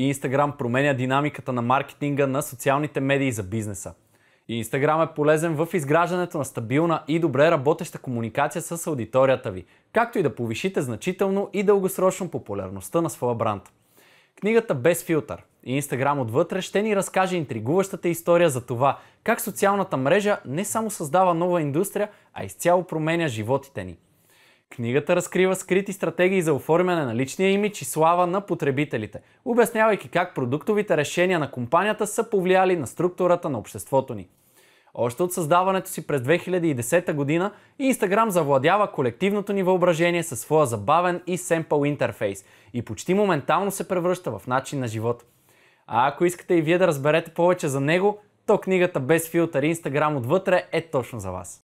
И Instagram променя динамиката на маркетинга на социалните медии за бизнеса. И Instagram е полезен в изграждането на стабилна и добре работеща комуникация с аудиторията ви, както и да повишите значително и дългосрочно популярността на своя бранд. Книгата Без филтър и Instagram отвътре ще ни разкаже интригуващата история за това как социалната мрежа не само създава нова индустрия, а изцяло променя животите ни – Книгата разкрива скрити стратегии за оформяне на личния имидж и слава на потребителите, обяснявайки как продуктовите решения на компанията са повлияли на структурата на обществото ни. Още от създаването си през 2010 година Instagram завладява колективното ни въображение със своя забавен и семпъл интерфейс и почти моментално се превръща в начин на живот. А ако искате и вие да разберете повече за него, то книгата без филтър Instagram отвътре е точно за вас.